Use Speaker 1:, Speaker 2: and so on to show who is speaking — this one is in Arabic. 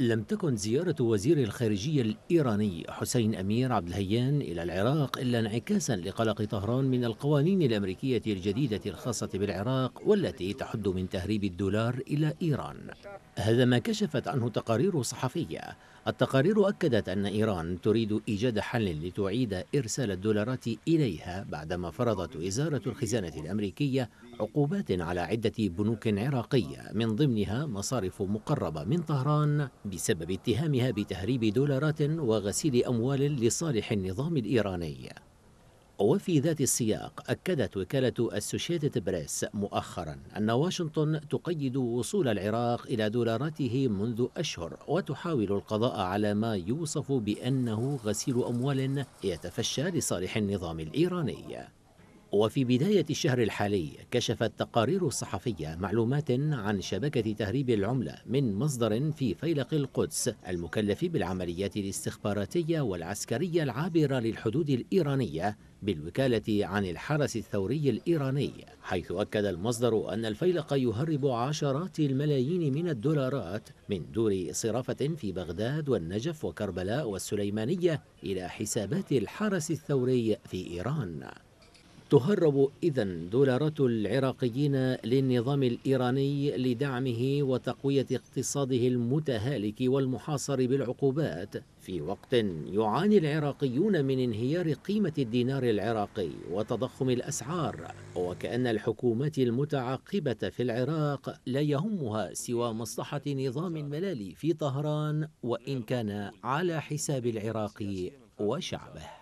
Speaker 1: لم تكن زيارة وزير الخارجية الإيراني حسين أمير عبد الهيان إلى العراق إلا انعكاسا لقلق طهران من القوانين الأمريكية الجديدة الخاصة بالعراق والتي تحد من تهريب الدولار إلى إيران هذا ما كشفت عنه تقارير صحفية التقارير أكدت أن إيران تريد إيجاد حل لتعيد إرسال الدولارات إليها بعدما فرضت وزارة الخزانة الأمريكية عقوبات على عدة بنوك عراقية من ضمنها مصارف مقربة من طهران بسبب اتهامها بتهريب دولارات وغسيل أموال لصالح النظام الإيراني وفي ذات السياق أكدت وكالة أسوشيتد بريس مؤخرا أن واشنطن تقيد وصول العراق إلى دولاراته منذ أشهر وتحاول القضاء على ما يوصف بأنه غسيل أموال يتفشى لصالح النظام الإيراني وفي بداية الشهر الحالي كشفت تقارير صحفية معلومات عن شبكة تهريب العملة من مصدر في فيلق القدس المكلف بالعمليات الاستخباراتية والعسكرية العابرة للحدود الإيرانية بالوكالة عن الحرس الثوري الإيراني حيث أكد المصدر أن الفيلق يهرب عشرات الملايين من الدولارات من دور صرافة في بغداد والنجف وكربلاء والسليمانية إلى حسابات الحرس الثوري في إيران تهرب إذا دولارات العراقيين للنظام الإيراني لدعمه وتقوية اقتصاده المتهالك والمحاصر بالعقوبات في وقت يعاني العراقيون من انهيار قيمة الدينار العراقي وتضخم الأسعار وكأن الحكومات المتعاقبة في العراق لا يهمها سوى مصلحة نظام الملالي في طهران وإن كان على حساب العراقي وشعبه